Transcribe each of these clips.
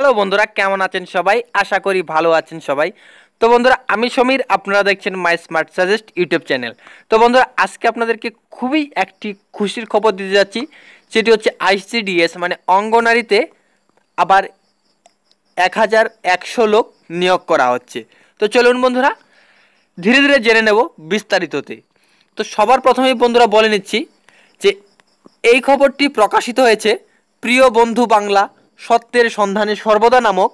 hello বন্ধুরা কেমন আছেন সবাই আশা করি ভালো আছেন সবাই তো বন্ধুরা আমি সমীর আপনারা দেখছেন my smart suggest YouTube channel তো বন্ধুরা আজকে আপনাদেরকে খুবই একটি খুশির খবর দিতে যাচ্ছি সেটি হচ্ছে আইসিডিএস মানে অঙ্গনারীতে আবার এক হাজার একশো লোক নিয়োগ করা হচ্ছে তো চলুন বন্ধুরা ধীরে ধীরে জেনে নেব বিস্তারিততে তো সবার প্রথমেই বন্ধুরা বলে নিচ্ছি যে এই খবরটি প্রকাশিত হয়েছে প্রিয় বন্ধু বাংলা সত্যের সন্ধানে সর্বদা নামক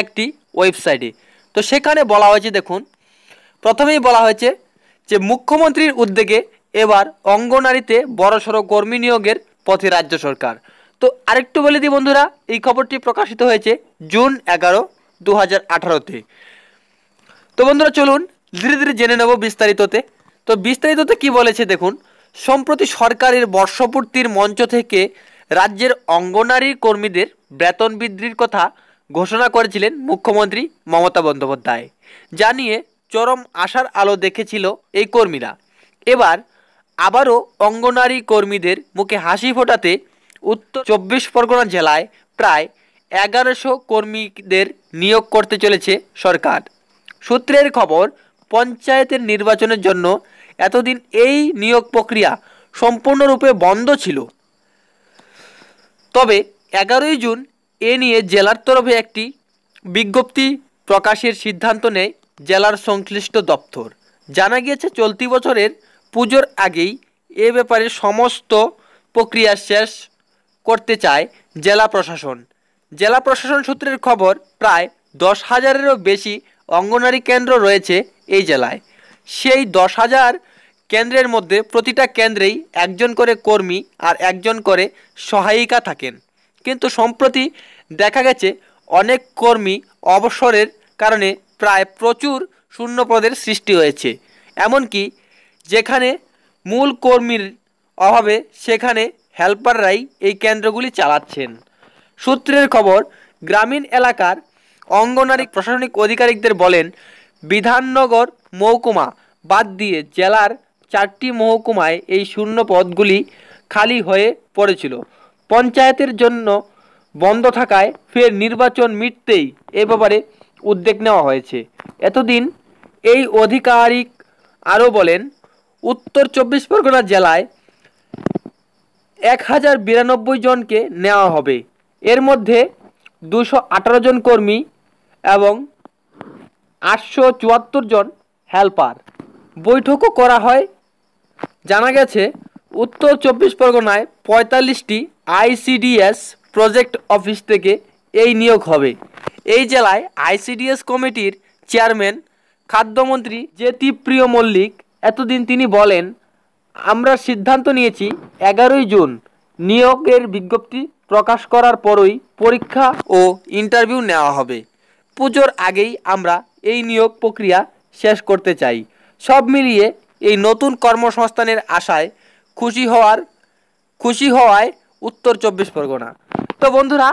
একটি ওয়েবসাইটে তো সেখানে বলা হয়েছে দেখুন প্রথমেই বলা হয়েছে যে মুখ্যমন্ত্রীর উদ্যোগে এবার অঙ্গনারীতে বড়সড় কর্মী নিয়োগের পথে রাজ্য সরকার তো আরেকটু বলে দিই বন্ধুরা এই খবরটি প্রকাশিত হয়েছে জুন এগারো দু হাজার আঠারোতে তো বন্ধুরা চলুন ধীরে ধীরে জেনে নেব বিস্তারিততে তো বিস্তারিততে কি বলেছে দেখুন সম্প্রতি সরকারের বর্ষপূর্তির মঞ্চ থেকে রাজ্যের অঙ্গনারী কর্মীদের বেতন বৃদ্ধির কথা ঘোষণা করেছিলেন মুখ্যমন্ত্রী মমতা বন্দ্যোপাধ্যায় যা নিয়ে চরম আশার আলো দেখেছিল এই কর্মীরা এবার আবারও অঙ্গনারী কর্মীদের মুখে হাসি ফোটাতে উত্তর চব্বিশ পরগনা জেলায় প্রায় এগারোশো কর্মীদের নিয়োগ করতে চলেছে সরকার সূত্রের খবর পঞ্চায়েতের নির্বাচনের জন্য এতদিন এই নিয়োগ প্রক্রিয়া সম্পূর্ণরূপে বন্ধ ছিল তবে এগারোই জুন এ নিয়ে জেলার তরফে একটি বিজ্ঞপ্তি প্রকাশের সিদ্ধান্ত নেয় জেলার সংশ্লিষ্ট দপ্তর জানা গিয়েছে চলতি বছরের পুজোর আগেই এ ব্যাপারে সমস্ত প্রক্রিয়া শেষ করতে চায় জেলা প্রশাসন জেলা প্রশাসন সূত্রের খবর প্রায় দশ হাজারেরও বেশি অঙ্গনারী কেন্দ্র রয়েছে এই জেলায় সেই দশ হাজার কেন্দ্রের মধ্যে প্রতিটা কেন্দ্রেই একজন করে কর্মী আর একজন করে সহায়িকা থাকেন কিন্তু সম্প্রতি দেখা গেছে অনেক কর্মী অবসরের কারণে প্রায় প্রচুর শূন্যপদের সৃষ্টি হয়েছে এমনকি যেখানে মূল কর্মীর অভাবে সেখানে হেল্পাররাই এই কেন্দ্রগুলি চালাচ্ছেন সূত্রের খবর গ্রামীণ এলাকার অঙ্গনারী প্রশাসনিক অধিকারিকদের বলেন বিধাননগর মৌকুমা বাদ দিয়ে জেলার চারটি মহকুমায় এই শূন্য পদগুলি খালি হয়ে পড়েছিল পঞ্চায়েতের জন্য বন্ধ থাকায় ফের নির্বাচন মিটতেই এ ব্যাপারে উদ্যোগ নেওয়া হয়েছে এতদিন এই আধিকারিক আরও বলেন উত্তর চব্বিশ পরগনা জেলায় এক হাজার বিরানব্বই জনকে নেওয়া হবে এর মধ্যে দুশো আঠারো জন কর্মী এবং আটশো চুয়াত্তর জন হেল্পার বৈঠকও করা হয় জানা গেছে উত্তর চব্বিশ পরগনায় পঁয়তাল্লিশটি আইসিডিএস প্রজেক্ট অফিস থেকে এই নিয়োগ হবে এই জেলায় আইসিডিএস কমিটির চেয়ারম্যান খাদ্যমন্ত্রী জ্যোতিপ্রিয় মল্লিক এতদিন তিনি বলেন আমরা সিদ্ধান্ত নিয়েছি এগারোই জুন নিয়োগের বিজ্ঞপ্তি প্রকাশ করার পরই পরীক্ষা ও ইন্টারভিউ নেওয়া হবে পুজোর আগেই আমরা এই নিয়োগ প্রক্রিয়া শেষ করতে চাই সব মিলিয়ে এই নতুন কর্মসংস্থানের আশায় খুশি হওয়ার খুশি হওয়ায় উত্তর চব্বিশ পরগনা তো বন্ধুরা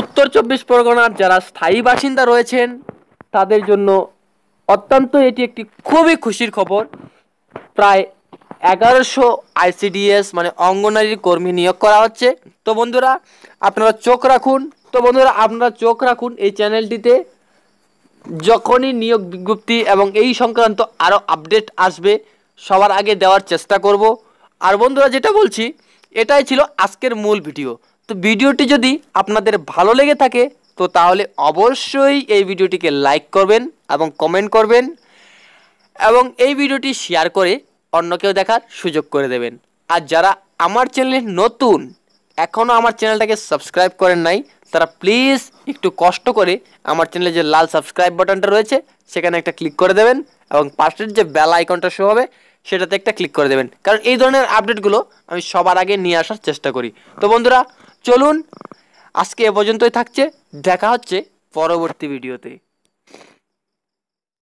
উত্তর চব্বিশ পরগনার যারা স্থায়ী বাসিন্দা রয়েছেন তাদের জন্য অত্যন্ত এটি একটি খুবই খুশির খবর প্রায় এগারোশো আইসিডিএস মানে অঙ্গনারীর কর্মী নিয়োগ করা হচ্ছে তো বন্ধুরা আপনারা চোখ রাখুন তো বন্ধুরা আপনারা চোখ রাখুন এই চ্যানেলটিতে যখনই নিয়োগ বিজ্ঞপ্তি এবং এই সংক্রান্ত আরও আপডেট আসবে সবার আগে দেওয়ার চেষ্টা করব আর বন্ধুরা যেটা বলছি এটাই ছিল আজকের মূল ভিডিও তো ভিডিওটি যদি আপনাদের ভালো লেগে থাকে তো তাহলে অবশ্যই এই ভিডিওটিকে লাইক করবেন এবং কমেন্ট করবেন এবং এই ভিডিওটি শেয়ার করে অন্যকেও দেখার সুযোগ করে দেবেন আর যারা আমার চ্যানেলে নতুন এখনও আমার চ্যানেলটাকে সাবস্ক্রাইব করেন নাই তারা প্লিজ একটু কষ্ট করে আমার চ্যানেলে যে লাল সাবস্ক্রাইব বাটনটা রয়েছে সেখানে একটা ক্লিক করে দেবেন এবং পাশের যে বেল আইকনটা শো হবে সেটাতে একটা ক্লিক করে দেবেন কারণ এই ধরনের আপডেটগুলো আমি সবার আগে নিয়ে আসার চেষ্টা করি তো বন্ধুরা চলুন আজকে এ পর্যন্তই থাকছে দেখা হচ্ছে পরবর্তী ভিডিওতে